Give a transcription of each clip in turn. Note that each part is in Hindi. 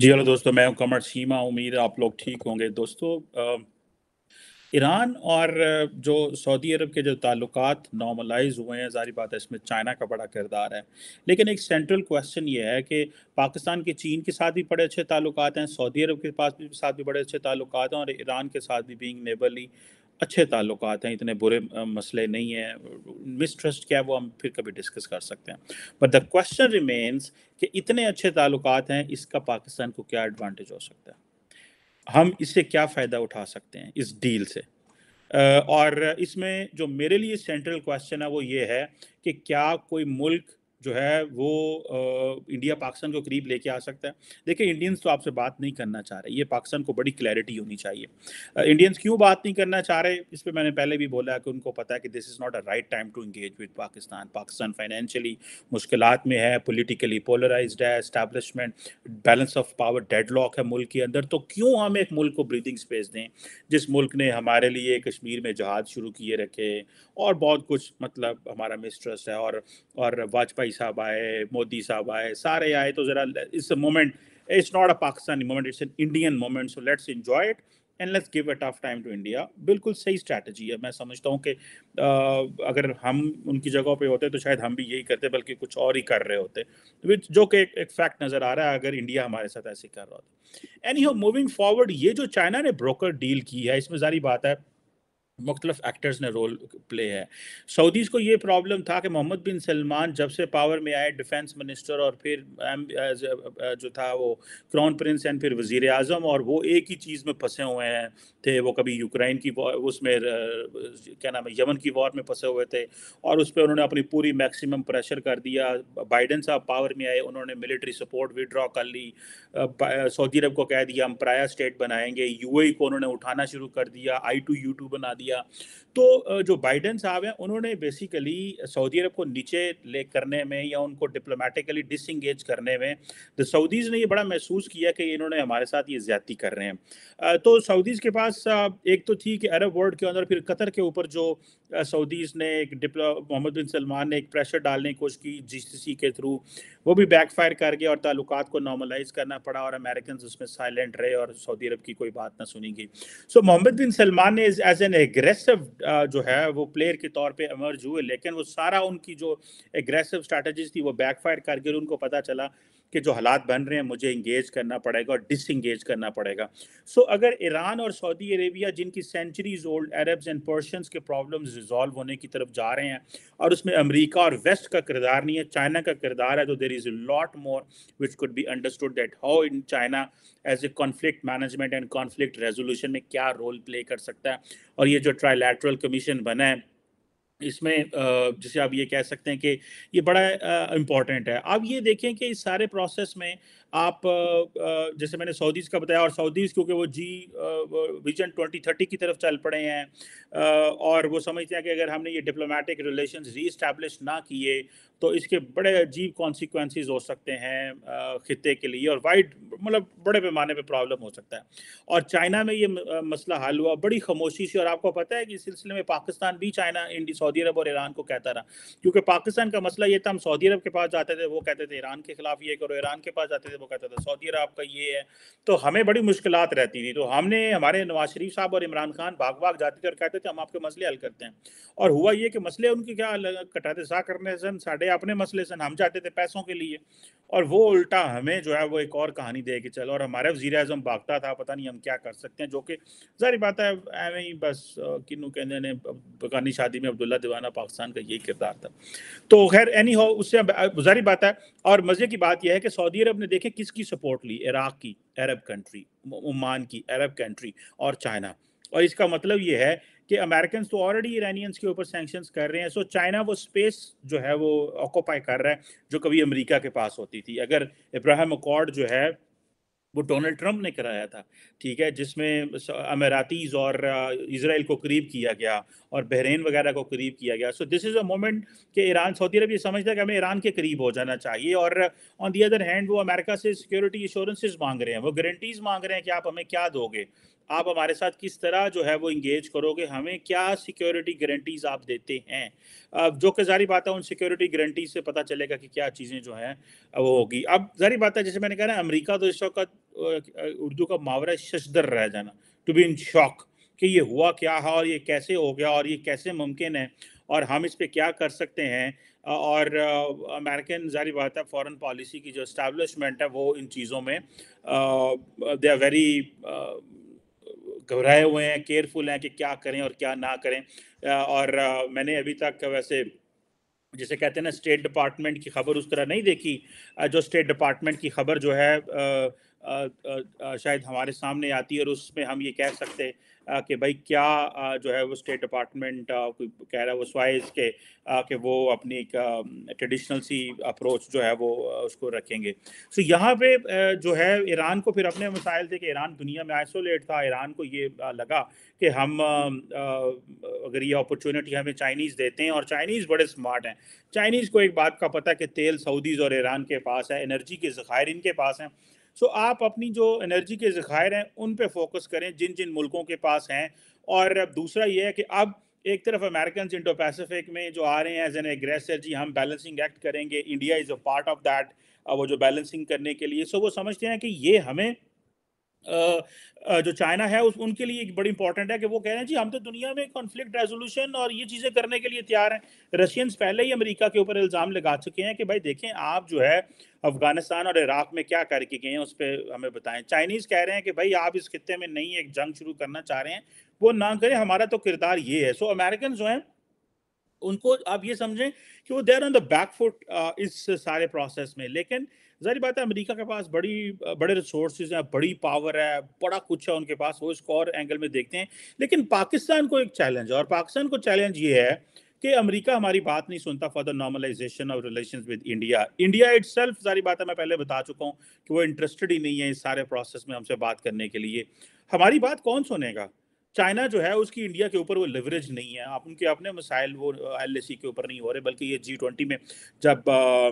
जी हेलो दोस्तों मैं हूं कमर सीमा उम्मीद आप लोग ठीक होंगे दोस्तों ईरान और जो सऊदी अरब के जो ताल्लुक नॉर्मलाइज हुए हैं जारी बात है इसमें चाइना का बड़ा किरदार है लेकिन एक सेंट्रल क्वेश्चन ये है कि पाकिस्तान के चीन के साथ भी बड़े अच्छे ताल्लुक हैं सऊदी अरब के पास भी साथ भी बड़े अच्छे ताल्लुक हैं और ईरान के साथ भी बींग नेबरली अच्छे ताल्लुक हैं इतने बुरे मसले नहीं हैं मिसट्रस्ट क्या है वो हम फिर कभी डिस्कस कर सकते हैं बट द क्वेश्चन रिमेन्स कि इतने अच्छे ताल्लुक हैं इसका पाकिस्तान को क्या एडवांटेज हो सकता है हम इससे क्या फ़ायदा उठा सकते हैं इस डील से और इसमें जो मेरे लिए सेंट्रल क्वेश्चन है वो ये है कि क्या कोई मुल्क जो है वो इंडिया पाकिस्तान को करीब लेके आ सकता है देखिए इंडियंस तो आपसे बात नहीं करना चाह रहे ये पाकिस्तान को बड़ी क्लैरिटी होनी चाहिए इंडियंस क्यों बात नहीं करना चाह रहे इस पर मैंने पहले भी बोला कि उनको पता है कि this is not a right time to engage with Pakistan Pakistan financially मुश्किल में है पोलिटिकली पोलराइज है establishment balance of power dead है मुल्क के अंदर तो क्यों हम एक मुल्क को ब्रीदिंग स्पेस दें जिस मुल्क ने हमारे लिए कश्मीर में जहाज शुरू किए रखे और बहुत कुछ मतलब हमारा मिसट्रस्ट है और और वाजपेयी साहब आए मोदी साहब आए सारे आए तो ज़रा it's a moment it's not a Pakistani moment it's an Indian moment so let's enjoy it and let's give a tough time to India बिल्कुल सही स्ट्रैटेजी है मैं समझता हूँ कि अगर हम उनकी जगहों पे होते तो शायद हम भी यही करते बल्कि कुछ और ही कर रहे होते विच जो कि एक फैक्ट नज़र आ रहा है अगर इंडिया हमारे साथ ऐसे कर रहा होता एनी हो मूविंग फॉरवर्ड ये जो चाइना ने ब्रोकर डील की है इसमें जारी बात है मुख्तलफ एक्टर्स ने रोल प्ले है सऊदीज़ को ये प्रॉब्लम था कि मोहम्मद बिन सलमान जब से पावर में आए डिफेंस मिनिस्टर और फिर uh, uh, uh, जो था वो क्राउन प्रिंस एंड फिर वज़ी अजम और वो एक ही चीज़ में फंसे हुए हैं थे वो कभी यूक्रेन की उसमें क्या नाम है यमन की वॉर में फंसे हुए थे और उस पर उन्होंने अपनी पूरी मैक्सिमम प्रेशर कर दिया बाइडन साहब पावर में आए उन्होंने मिलिट्री सपोर्ट विड्रॉ कर ली सऊदी अरब को कह दिया हम प्राया स्टेट बनाएंगे यू e को उन्होंने उठाना शुरू कर दिया आई टू यू टू बना दिया दिया तो जो बाइडन साहब हैं उन्होंने बेसिकली सऊदी अरब को नीचे ले करने में या उनको डिप्लोमेटिकली डिसंगेज करने में द सऊदीज़ ने ये बड़ा महसूस किया कि इन्होंने हमारे साथ ये ज्यादती कर रहे हैं तो सऊदीज़ के पास एक तो थी कि अरब वर्ल्ड के अंदर फिर कतर के ऊपर जो सऊदीज़ ने एक डिप्लो मोहम्मद बिन सलमान ने एक प्रेशर डालने की कोशिश की जी के थ्रू वो भी बैकफायर कर गया और ताल्लुक को नॉर्मलाइज करना पड़ा और अमेरिकन उसमें साइलेंट रहे और सऊदी अरब की कोई बात ना सुनी गई सो मोहम्मद बिन सलमान ने एज एन एग्रेसिव जो है वो प्लेयर के तौर पे एमर्ज हुए लेकिन वो सारा उनकी जो एग्रेसिव स्ट्रैटेजीज थी वो बैकफायर करके उनको पता चला के जो हालात बन रहे हैं मुझे इंगेज करना पड़ेगा और डिस इंगेज करना पड़ेगा सो so, अगर ईरान और सऊदी अरेबिया जिनकी centuries old Arabs and Persians के प्रॉब्लम्स रिजॉल्व होने की तरफ जा रहे हैं और उसमें अमरीका और वेस्ट का किरदार नहीं है चाइना का किरदार है तो there is lot more which could be understood that how in China as a conflict management and conflict resolution में क्या रोल प्ले कर सकता है और ये जो ट्राइलेट्रल कमीशन बना है इसमें जिसे आप ये कह सकते हैं कि ये बड़ा इम्पॉर्टेंट है अब ये देखें कि इस सारे प्रोसेस में आप जैसे मैंने सऊदीज़ का बताया और सऊदीज़ क्योंकि वो जी विजन 2030 की तरफ चल पड़े हैं और वो समझते हैं कि अगर हमने ये डिप्लोमेटिक रिलेशन री इस्टेब्लिश ना किए तो इसके बड़े अजीब कॉन्सिक्वेंस हो सकते हैं ख़त्े के लिए और वाइड मतलब बड़े पैमाने पे प्रॉब्लम हो सकता है और चाइना में ये मसला हल हुआ बड़ी खामोशी से और आपको पता है कि इस सिलसिले में पाकिस्तान भी चाइना इंडिया सऊदी अरब और ईरान को कहता रहा क्योंकि पाकिस्तान का मसला ये था हम सऊदी अरब के पास जाते थे वो कहते थे ईरान के खिलाफ ये करो ईरान के पास जाते थे को कहता था सऊदी अरब का ये है तो हमें बड़ी मुश्किल रहती थी तो हमने हमारे नवाज शरीफ साहब और इमरान खान भाग भाग जाते थे और कहते थे हम आपके मसले हल करते हैं और हुआ ये कि मसले उनके क्या कटाते सा करने सन साढ़े अपने मसले सन हम जाते थे पैसों के लिए और वो उल्टा हमें जो है वो एक और कहानी दे के चलो और हमारे वजीर अजम भागता था पता नहीं हम क्या कर सकते हैं जो कि जारी बात है एवं ही बस किन्नू कहने ने बगानी शादी में अब्दुल्ला दीवाना पाकिस्तान का यही किरदार था तो खैर एनी हो उससे जारी बात है और मज़े की बात यह है कि सऊदी अरब ने देखे किसकी सपोर्ट ली इराक की अरब कंट्री ओमान की अरब कंट्री और चाइना और इसका मतलब ये है कि अमेरिकन तो ऑलरेडी इरानियंस के ऊपर सेंक्शन कर रहे हैं सो चाइना वो स्पेस जो है वो ऑक्यूपाई कर रहा है जो कभी अमेरिका के पास होती थी अगर इब्राहिम अकॉर्ड जो है वो डोनाल्ड ट्रंप ने कराया था ठीक है जिसमें अमेरातीज़ और इसराइल को करीब किया गया और बहरीन वगैरह को करीब किया गया so this is a moment कि ईरान सऊदी अरब ये समझता है कि हमें ईरान के करीब हो जाना चाहिए और ऑन दी अदर हैंड वो अमेरिका से सिक्योरिटी इंश्योरेंसेज मांग रहे हैं वो गारंटीज़ मांग रहे हैं कि आप हमें क्या दोगे आप हमारे साथ किस तरह जो है वो इंगेज करोगे हमें क्या सिक्योरिटी गारंटीज़ आप देते हैं जो कि जारी बात है उन सिक्योरिटी गारंटीज़ से पता चलेगा कि क्या चीज़ें जो हैं वो होगी अब जारी बात है जैसे मैंने कहा ना अमेरिका तो इस वक्त उर्दू का मुहावरा शशदर रह जाना टू बी इन शॉक कि ये हुआ क्या है और ये कैसे हो गया और ये कैसे मुमकिन है और हम इस पर क्या कर सकते हैं और अमेरिकन जारी बात है फॉरेन पॉलिसी की जो इस्टेबलिशमेंट है वो इन चीज़ों में दे आर वेरी घबराए हुए हैं केयरफुल हैं कि क्या करें और क्या ना करें और मैंने अभी तक वैसे जिसे कहते हैं ना स्टेट डिपार्टमेंट की खबर उस तरह नहीं देखी जो स्टेट डिपार्टमेंट की खबर जो है शायद हमारे सामने आती है और उसमें हम ये कह सकते हैं कि भाई क्या जो है वो स्टेट डिपार्टमेंट कोई कह रहा है वो स्वाइज के कि वो अपनी एक ट्रेडिशनल सी अप्रोच जो है वो उसको रखेंगे सो so, यहाँ पे जो है ईरान को फिर अपने मसाइल थे कि ईरान दुनिया में आइसोलेट था ईरान को ये लगा कि हम अगर ये अपॉर्चुनिटी हमें चाइनीज़ देते हैं और चाइनीज़ बड़े स्मार्ट हैं चाइनीज़ को एक बात का पता है कि तेल सऊदीज़ और ईरान के पास है एनर्जी के ज़खायर इनके पास हैं सो आप अपनी जो एनर्जी के ज़खायर हैं उन पर फोकस करें जिन जिन मुल्कों के पास हैं और अब दूसरा ये है कि अब एक तरफ अमेरिकन इंडो पैसिफिक में जो आ रहे हैं एज एन एग्रेसर जी हम बैलेंसिंग एक्ट करेंगे India is a part of that वो जो बैलेंसिंग करने के लिए सो वो समझते हैं कि ये हमें जो चाइना है उस उनके लिए बड़ी इंपॉर्टेंट है कि वो कह रहे हैं जी हम तो दुनिया में कॉन्फ्लिक्ट रेजोल्यूशन और ये चीज़ें करने के लिए तैयार हैं रशियंस पहले ही अमेरिका के ऊपर इल्ज़ाम लगा चुके हैं कि भाई देखें आप जो है अफगानिस्तान और इराक में क्या करके गए हैं उस पर हमें बताएं चाइनीज़ कह रहे हैं कि भाई आप इस खत्े में नई एक जंग शुरू करना चाह रहे हैं वो ना करें हमारा तो किरदार ये है सो अमेरिकन जो हैं उनको आप ये समझें कि वो there on the back foot इस सारे प्रोसेस में लेकिन जारी बात है अमेरिका के पास बड़ी बड़े रिसोर्स हैं बड़ी पावर है बड़ा कुछ है उनके पास वो इसको और एंगल में देखते हैं लेकिन पाकिस्तान को एक चैलेंज है और पाकिस्तान को चैलेंज ये है कि अमेरिका हमारी बात नहीं सुनता for the normalisation of relation with India India itself सारी बात है मैं पहले बता चुका हूँ कि वो इंटरेस्टेड ही नहीं है इस सारे प्रोसेस में हमसे बात करने के लिए हमारी बात कौन सुनेगा चाइना जो है उसकी इंडिया के ऊपर वो लेवरेज नहीं है आप उनके अपने मसाइल वो एल के ऊपर नहीं हो रहे बल्कि ये जी ट्वेंटी में जब आ,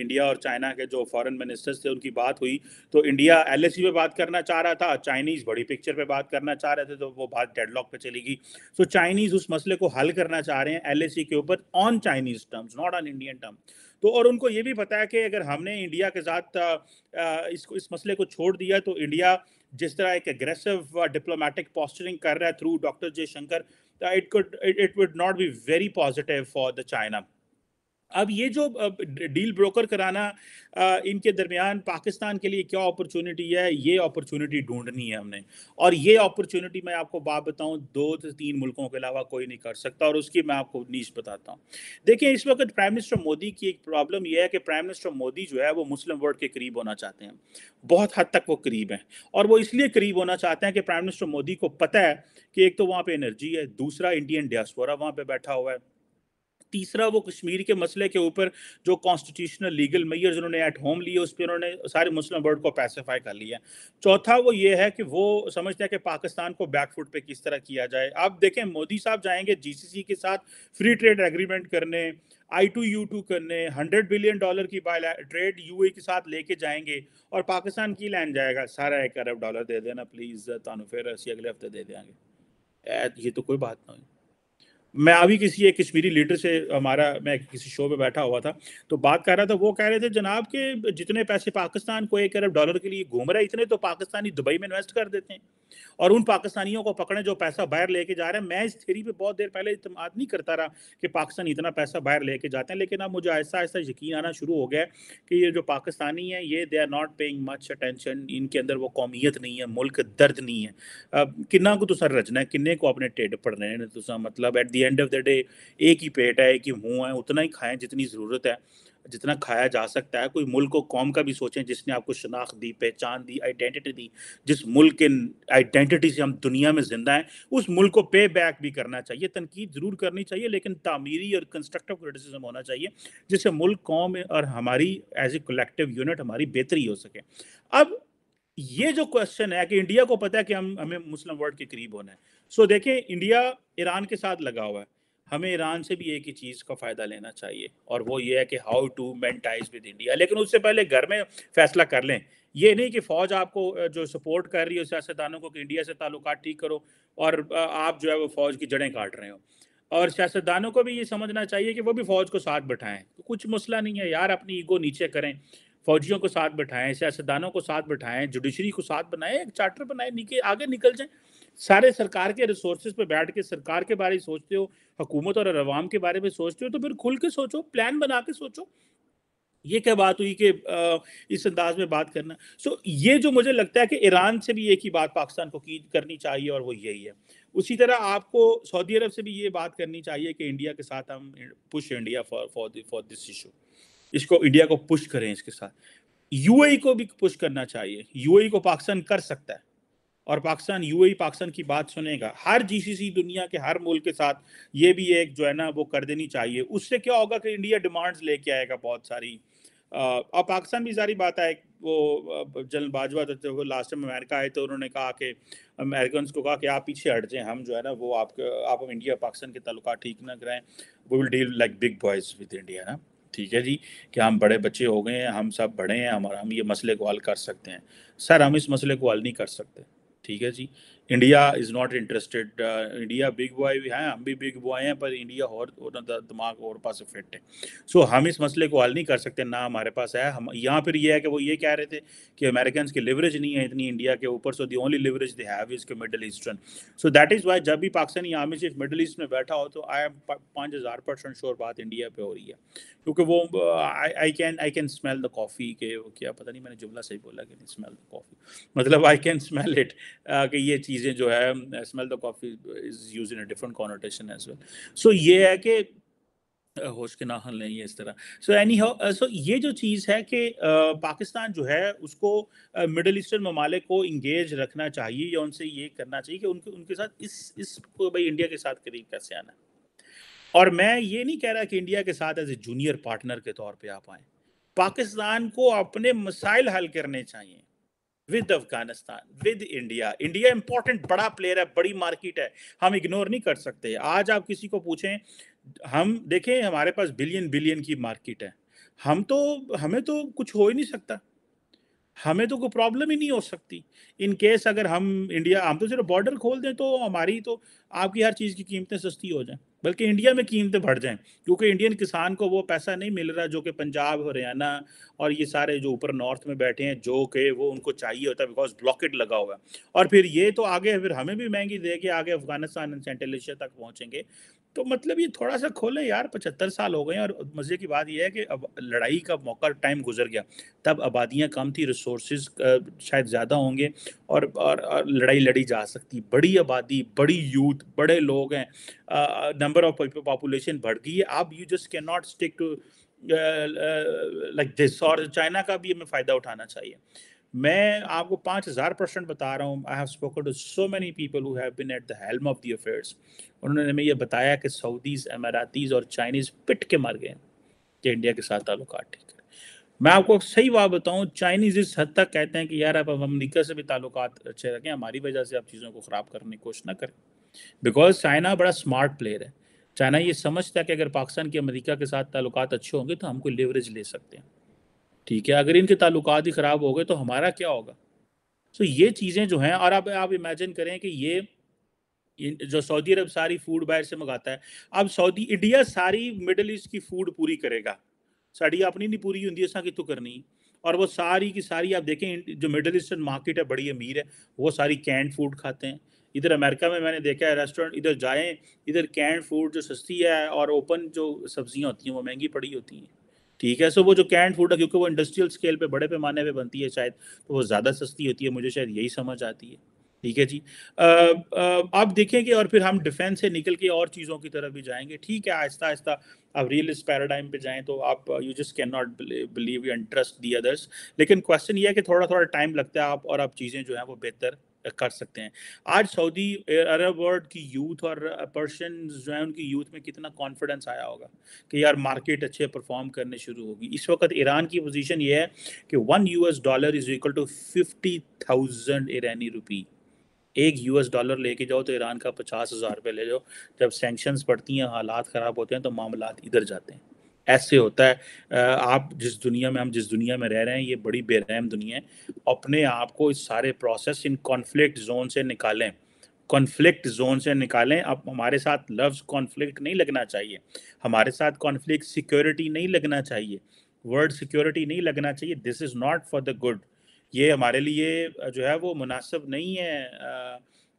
इंडिया और चाइना के जो फॉरेन मिनिस्टर्स थे उनकी बात हुई तो इंडिया एल पे बात करना चाह रहा था चाइनीज़ बड़ी पिक्चर पे बात करना चाह रहे थे तो वो बात डेडलॉक पे चली गई सो चाइनीज़ उस मसले को हल करना चाह रहे हैं एल के ऊपर on Chinese terms not on Indian term तो और उनको ये भी पता है कि अगर हमने इंडिया के साथ इस इस मसले को छोड़ दिया तो इंडिया जिस तरह एक अग्रेसिव डिप्लोमेटिक पॉस्चरिंग कर रहा है through doctor Jaishankar it could it would not be very positive for the China अब ये जो डील ब्रोकर कराना इनके दरमियान पाकिस्तान के लिए क्या अपॉर्चुनिटी है ये अपॉर्चुनिटी ढूंढनी है हमने और ये अपॉर्चुनिटी मैं आपको बात बताऊं दो से तीन मुल्कों के अलावा कोई नहीं कर सकता और उसकी मैं आपको नीच बताता हूँ देखिए इस वक्त प्राइम मिनिस्टर मोदी की एक प्रॉब्लम यह है कि प्राइम मिनिस्टर मोदी जो है वो मुस्लिम वर्ल्ड के करीब होना चाहते हैं बहुत हद तक वो करीब हैं और वो इसलिए करीब होना चाहते हैं कि प्राइम मिनिस्टर मोदी को पता है कि एक तो वहाँ पर एनर्जी है दूसरा इंडियन डियास्पोरा वहाँ पर बैठा हुआ है तीसरा वो कश्मीर के मसले के ऊपर जो कॉन्स्टिट्यूशनल लीगल मैयर्स उन्होंने एट होम लिए उस पर उन्होंने सारे मुस्लिम वर्ल्ड को पैसिफाई कर लिया चौथा वो ये है कि वो समझते हैं कि पाकिस्तान को बैकफुट पे किस तरह किया जाए आप देखें मोदी साहब जाएंगे जीसीसी के साथ फ्री ट्रेड एग्रीमेंट करने आई टू यू टू करने हंड्रेड बिलियन डॉलर की ट्रेड यू के साथ लेके जाएंगे और पाकिस्तान की लैंड जाएगा सारा एक अरब डॉलर दे देना प्लीज़ तानु फिर अगले हफ्ते दे देंगे ये तो कोई बात नहीं मैं अभी किसी एक कश्मीरी लीडर से हमारा मैं किसी शो में बैठा हुआ था तो बात कर रहा था वो कह रहे थे जनाब के जितने पैसे पाकिस्तान को एक अरब डॉलर के लिए घूम रहा है इतने तो पाकिस्तानी दुबई में इन्वेस्ट कर देते हैं और उन पाकिस्तानियों को पकड़े जो पैसा बाहर लेके जा रहे हैं मैं इस थेरी पे बहुत देर पहले इतमाद नहीं करता रहा कि पाकिस्तान इतना पैसा बाहर लेके जाते हैं लेकिन अब मुझे ऐसा ऐसा यकीन आना शुरू हो गया कि ये जो पाकिस्तानी है ये they are not paying much attention इनके अंदर वो कौमीयत नहीं है मुल्क दर्द नहीं है किन्ना को तुसा है किन्ने को अपने टेड पड़ने तुसा मतलब at the end of the day एक ही पेट है एक ही मुंह है उतना ही खाएं जितनी ज़रूरत है जितना खाया जा सकता है कोई मुल्क को कौम का भी सोचें जिसने आपको शनाख्त दी पहचान दी आइडेंटिटी दी जिस मुल्क के आइडेंटिटी से हम दुनिया में ज़िंदा हैं उस मुल्क को पे बैक भी करना चाहिए तनकीद ज़रूर करनी चाहिए लेकिन तामीरी और कंस्ट्रक्टिव क्रिटिसिज्म होना चाहिए जिससे मुल्क कौम और हमारी एज ए कलेक्टिव यूनिट हमारी बेहतरी हो सके अब ये जो क्वेश्चन है कि इंडिया को पता है कि हम हमें मुस्लिम वर्ल्ड के करीब होना है सो so, देखें इंडिया ईरान के साथ लगा हुआ है हमें ईरान से भी एक ही चीज़ का फ़ायदा लेना चाहिए और वो ये है कि how to mend ties with India लेकिन उससे पहले घर में फैसला कर लें ये नहीं कि फ़ौज आपको जो सपोर्ट कर रही हो सियासतदानों को कि इंडिया से ताल्लुक ठीक करो और आप जो है वो फ़ौज की जड़ें काट रहे हो और सियासतदानों को भी ये समझना चाहिए कि वो भी फ़ौज को साथ बैठाएं कुछ मसला नहीं है यार अपनी ईगो नीचे करें फौजियों को साथ बैठाएं सियासतदानों को साथ बैठाएं जुडिशरी को साथ बनाएं एक चार्टर बनाएं नीचे आगे निकल जाएं सारे सरकार के रिसोर्सेज पे बैठ के सरकार के बारे में सोचते हो हुकूमत और अवाम के बारे में सोचते हो तो फिर खुल के सोचो प्लान बना के सोचो ये क्या बात हुई कि इस अंदाज में बात करना सो so, ये जो मुझे लगता है कि ईरान से भी एक ही बात पाकिस्तान को की करनी चाहिए और वो यही है उसी तरह आपको सऊदी अरब से भी ये बात करनी चाहिए कि इंडिया के साथ हम push India for for for this issue इसको इंडिया को पुश करें इसके साथ यूएई e को भी पुश करना चाहिए यूएई e को पाकिस्तान कर सकता है और पाकिस्तान यूएई पाकिस्तान की बात सुनेगा हर जीसीसी दुनिया के हर मुल्क के साथ ये भी एक जो है ना वो कर देनी चाहिए उससे क्या होगा कि इंडिया डिमांड्स लेके आएगा बहुत सारी और पाकिस्तान भी सारी बात है वो जनरल बाजवा तो वो लास्ट टाइम अमेरिका आए तो उन्होंने कहा कि अमेरिकन को कहा कि आप पीछे हट जाएं हम जो है ना वो आपके आप इंडिया पाकिस्तान के तल्लक ठीक ना करें we will deal like big boys with India ना ठीक है जी कि हम बड़े बच्चे हो गए हैं हम सब बड़े हैं हमारा हम ये मसले को हल कर सकते हैं सर हम इस मसले को हल नहीं कर सकते ठीक है जी India is not interested India big boy भी हैं हम भी बिग बॉय हैं पर इंडिया और, दिमाग और पास फिट है सो so, हम इस मसले को हल नहीं कर सकते ना हमारे पास है हम यहाँ फिर ये है कि वो ये कह रहे थे कि अमेरिकन की लिवरेज नहीं है इतनी इंडिया के ऊपर so the only leverage they have is के middle eastern so that is why जब भी Pakistani army chief middle east में बैठा हो तो आई एम पाँच हज़ार परसेंट श्योर बात इंडिया पे हो रही है क्योंकि वो I can I can smell the coffee के क्या पता नहीं मैंने जुमला सही बोला कि नहीं स्मेल द कॉफ़ी मतलब आई कैन स्मेल इट कि ये चीज़ चीज़ें जो है smell the coffee is use in a different connotation as well so ये है कि होश के नाहल नहीं है इस तरह सो एनी हाउ सो ये जो चीज़ है कि पाकिस्तान जो है उसको मिडल ईस्टर्न ममालिक को इंगेज रखना चाहिए या उनसे ये करना चाहिए कि उनके उनके साथ इस इस भाई इंडिया के साथ करीब कैसे आना और मैं ये नहीं कह रहा कि इंडिया के साथ एज ए जूनियर पार्टनर के तौर पर आप आएँ पाकिस्तान को अपने मसाइल हल करने चाहिए with Afghanistan with India India important बड़ा प्लेयर है बड़ी मार्केट है हम इग्नोर नहीं कर सकते आज आप किसी को पूछें हम देखें हमारे पास बिलियन बिलियन की मार्केट है हम तो हमें तो कुछ हो ही नहीं सकता हमें तो कोई प्रॉब्लम ही नहीं हो सकती इन केस अगर हम इंडिया हम तो सिर्फ बॉर्डर खोल दें तो हमारी तो आपकी हर चीज़ की कीमतें सस्ती हो जाए बल्कि इंडिया में कीमतें बढ़ जाएं क्योंकि इंडियन किसान को वो पैसा नहीं मिल रहा जो कि पंजाब हरियाणा और ये सारे जो ऊपर नॉर्थ में बैठे हैं जो के वो उनको चाहिए होता है बिकॉज ब्लॉकेट लगा हुआ है और फिर ये तो आगे फिर हमें भी महंगी देगी आगे अफगानिस्तान एंड सेंट्रल एशिया तक पहुँचेंगे तो मतलब ये थोड़ा सा खोले यार पचहत्तर साल हो गए और मज़े की बात यह है कि अब लड़ाई का मौका टाइम गुजर गया तब आबादियाँ कम थी रिसोर्स शायद ज़्यादा होंगे और, और, और लड़ाई लड़ी जा सकती बड़ी आबादी बड़ी यूथ बड़े लोग हैं नंबर ऑफ पॉपुलेशन बढ़ गई है आप you just can not stick to like this और चाइना का भी हमें फ़ायदा उठाना चाहिए मैं आपको पाँच हज़ार परसेंट बता रहा हूँ I have spoken to so many people who have been at the helm of the affairs उन्होंने हमें यह बताया कि सऊदीज़ अमारातीज़ और चाइनीज़ पिट के मर गए कि इंडिया के साथ ताल्लुक ठीक है मैं आपको सही बात बताऊँ चाइनीज़ इस हद तक कहते हैं कि यार आप अमरीका से भी ताल्लुक अच्छे रखें हमारी वजह से आप चीज़ों को ख़राब करने की कोशिश ना करें बिकॉज चाइना बड़ा स्मार्ट प्लेयर है चाइना ये समझता है कि अगर पाकिस्तान के अमरीका के साथ ताल्लुक अच्छे होंगे तो हम कोई लेवरेज ले सकते हैं ठीक है अगर इनके ताल्लुक ही ख़राब हो गए तो हमारा क्या होगा सो so, ये चीज़ें जो हैं और अब आप इमेजिन करें कि ये जो सऊदी अरब सारी फूड बाहर से मंगाता है अब सऊदी इंडिया सारी मिडल ईस्ट की फूड पूरी करेगा साड़ी अपनी नहीं पूरी होंगी असा कितों करनी और वो सारी की सारी आप देखें जो मिडल ईस्टर्न मार्केट है बड़ी अमीर है वो सारी कैंड फूड खाते हैं इधर अमेरिका में मैंने देखा है रेस्टोरेंट इधर जाएं इधर कैंड फूड जो सस्ती है और ओपन जो सब्जियां होती हैं वो महंगी पड़ी होती हैं ठीक है सो वो जो कैंड फूड है क्योंकि वो इंडस्ट्रियल स्केल पे बड़े पैमाने पे बनती है शायद तो वो ज़्यादा सस्ती होती है मुझे शायद यही समझ आती है ठीक है जी आ, आ, आप देखेंगे और फिर हम डिफेंस से निकल के और चीज़ों की तरफ भी जाएंगे ठीक है आहिस्ता आहिस्ता आप रियल इस पैराडाइम पे जाएं तो आप you just can not believe and trust the others लेकिन क्वेश्चन ये है कि थोड़ा थोड़ा टाइम लगता है आप और आप चीज़ें जो हैं वो बेहतर कर सकते हैं आज सऊदी अरब वर्ल्ड की यूथ और पर्सन जो है उनकी यूथ में कितना कॉन्फिडेंस आया होगा कि यार मार्केट अच्छे परफॉर्म करने शुरू होगी इस वक्त ईरान की पोजीशन ये है कि one US dollar is equal to fifty thousand ईरानी रुपी एक यूएस डॉलर लेके जाओ तो ईरान का पचास हज़ार रुपये ले जाओ जब सेंक्शंस पड़ती हैं हालात ख़राब होते हैं तो मामला इधर जाते हैं ऐसे होता है आप जिस दुनिया में हम जिस दुनिया में रह रहे हैं ये बड़ी बेरहम दुनिया है अपने आप को इस सारे प्रोसेस इन कॉन्फ्लिक्ट जोन से निकालें कॉन्फ्लिक्ट जोन से निकालें अब हमारे साथ लफ्ज़ कॉन्फ्लिक्ट नहीं लगना चाहिए हमारे साथ कॉन्फ्लिक्ट सिक्योरिटी नहीं लगना चाहिए वर्ड सिक्योरिटी नहीं लगना चाहिए this is not for the good ये हमारे लिए जो है वो मुनासिब नहीं है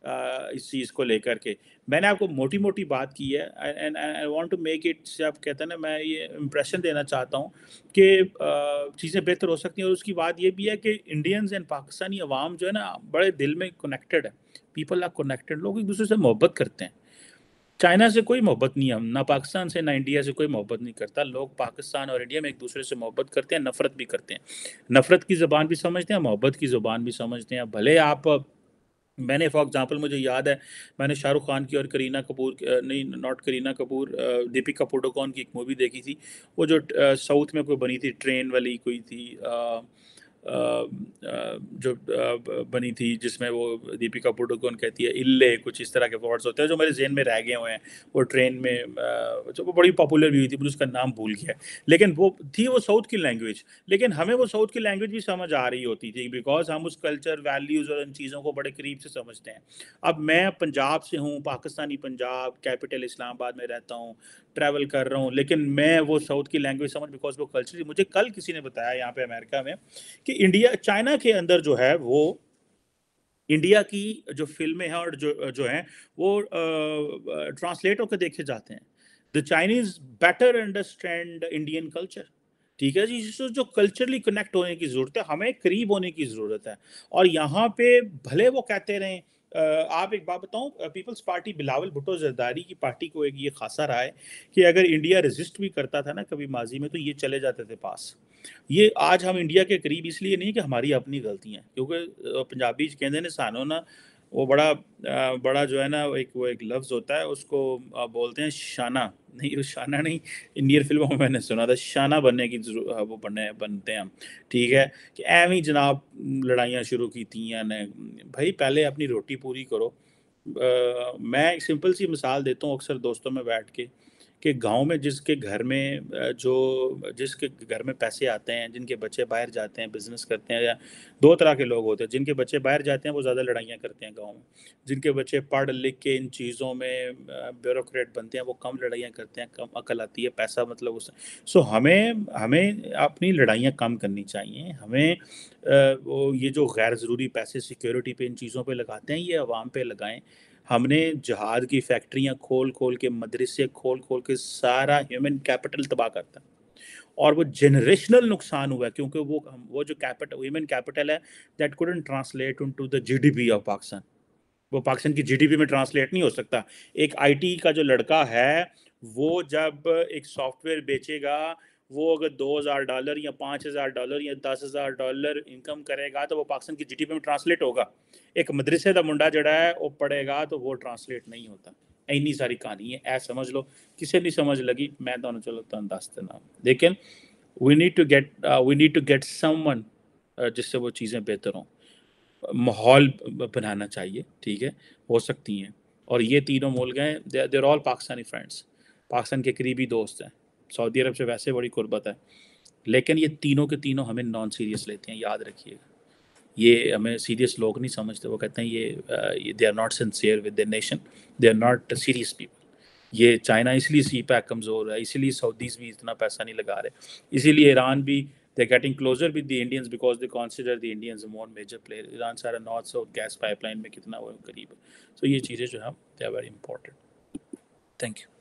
इस चीज़ को लेकर के मैंने आपको मोटी मोटी बात की है and I want to make it आप कहते हैं ना मैं ये इम्प्रेशन देना चाहता हूँ कि चीज़ें बेहतर हो सकती हैं और उसकी बात ये भी है कि इंडियंस एंड पाकिस्तानी अवाम जो है ना बड़े दिल में कनेक्टेड है पीपल आर कनेक्टेड लोग एक दूसरे से मोहब्बत करते हैं चाइना से कोई मोहब्बत नहीं है ना पाकिस्तान से ना इंडिया से कोई मोहब्बत नहीं करता लोग पाकिस्तान और इंडिया में एक दूसरे से मोहब्बत करते हैं नफरत भी करते हैं नफरत की ज़बान भी समझते हैं मोहब्बत की ज़ुबान भी समझते हैं भले आप मैंने फॉर एग्ज़ाम्पल मुझे याद है मैंने शाहरुख खान की और करीना कपूर नहीं नॉट करीना कपूर दीपिका पोटोकॉन की एक मूवी देखी थी वो जो साउथ में कोई बनी थी ट्रेन वाली कोई थी जो बनी थी जिसमें वो दीपिका पुडुकोन कहती है इल्ले कुछ इस तरह के वर्ड्स होते हैं जो मेरे जहन में रह गए हुए हैं वो ट्रेन में जो वो बड़ी पॉपुलर भी हुई थी मुझे उसका नाम भूल गया लेकिन वो थी वो साउथ की लैंग्वेज लेकिन हमें वो साउथ की लैंग्वेज भी समझ आ रही होती थी बिकॉज हम उस कल्चर वैल्यूज़ और इन चीज़ों को बड़े करीब से समझते हैं अब मैं पंजाब से हूँ पाकिस्तानी पंजाब कैपिटल इस्लामाबाद में रहता हूँ ट्रैवल कर रहा हूँ लेकिन मैं वो साउथ की लैंग्वेज समझ बिकॉज वो कल्चर मुझे कल किसी ने बताया यहाँ पे अमेरिका में कि इंडिया चाइना के अंदर जो है वो इंडिया की जो फिल्में हैं और जो जो हैं वो ट्रांसलेट होकर देखे जाते हैं the Chinese better understand Indian culture ठीक है जी सो जो कल्चरली कनेक्ट होने की ज़रूरत है हमें करीब होने की ज़रूरत है और यहाँ पे भले वो कहते रहें आप एक बात बताऊं पीपल्स पार्टी बिलावल भुट्टो जरदारी की पार्टी को एक ये खासा रहा है कि अगर इंडिया रेजिस्ट भी करता था ना कभी माजी में तो ये चले जाते थे पास ये आज हम इंडिया के करीब इसलिए नहीं कि हमारी अपनी गलतियां क्योंकि पंजाबी कहते हैं सानों ना वो बड़ा बड़ा जो है ना एक वो एक लफ्ज़ होता है उसको बोलते हैं शाना नहीं वो शाना नहीं इंडियन फिल्मों में मैंने सुना था शाना बनने की वो बनने बनते हैं हम ठीक है कि ऐवी जनाब लड़ाइयाँ शुरू की थी या ने भाई पहले अपनी रोटी पूरी करो आ, मैं सिंपल सी मिसाल देता हूँ अक्सर दोस्तों में बैठ के कि गांव में जिसके घर में जो जिसके घर में पैसे आते हैं जिनके बच्चे बाहर जाते हैं बिजनेस करते हैं या दो तरह के लोग होते हैं जिनके बच्चे बाहर जाते हैं वो ज़्यादा लड़ाइयाँ करते हैं गांव में जिनके बच्चे पढ़ लिख के इन चीज़ों में ब्यूरोक्रेट बनते हैं वो कम लड़ाइयाँ करते हैं कम अकल आती है पैसा मतलब उस सो हमें हमें अपनी लड़ाइयाँ कम करनी चाहिए हमें वो ये जो गैर ज़रूरी पैसे सिक्योरिटी पे इन चीज़ों पे लगाते हैं ये आवाम पे लगाएं हमने जहाद की फैक्ट्रियाँ खोल खोल के मदरसे खोल खोल के सारा ह्यूमन कैपिटल तबाह करता है और वो जनरेशनल नुकसान हुआ क्योंकि वो वो जो कैपिटल ह्यूमन कैपिटल है that couldn't translate into the G of Pakistan वो पाकिस्तान की जीडीपी में ट्रांसलेट नहीं हो सकता एक आईटी e का जो लड़का है वो जब एक सॉफ्टवेयर बेचेगा वो अगर दो हज़ार डॉलर या पाँच हज़ार डॉलर या दस हज़ार डॉलर इनकम करेगा तो वो पाकिस्तान की जी पी में ट्रांसलेट होगा एक मदरसे का मुंडा जड़ा है वो पढ़ेगा तो वो ट्रांसलेट नहीं होता इन्नी सारी कहानी है ऐ समझ लो किसी नहीं समझ लगी मैं तो चलो तुम दस देना लेकिन we need to get we need to get समन जिससे वो चीज़ें बेहतर हों माहौल बनाना चाहिए ठीक है हो सकती हैं और ये तीनों मुल्क हैं they're all Pakistani friends Pakistan के करीबी दोस्त हैं सऊदी अरब से वैसे बड़ी कुर्बत है लेकिन ये तीनों के तीनों हमें नॉन सीरियस लेते हैं याद रखिएगा ये हमें सीरियस लोग नहीं समझते वो कहते हैं ये they are not sincere with the nation they are not serious people ये चाइना इसलिए सी पैक कमज़ोर है इसीलिए सऊदीज़ भी इतना पैसा नहीं लगा रहे इसीलिए ईरान भी they getting closer with the Indians because they consider the Indians more major player Iran सारा नॉर्थ साउथ गैस पाइपलाइन में कितना वो करीब है सो so ये चीज़ें जो है they are very important thank you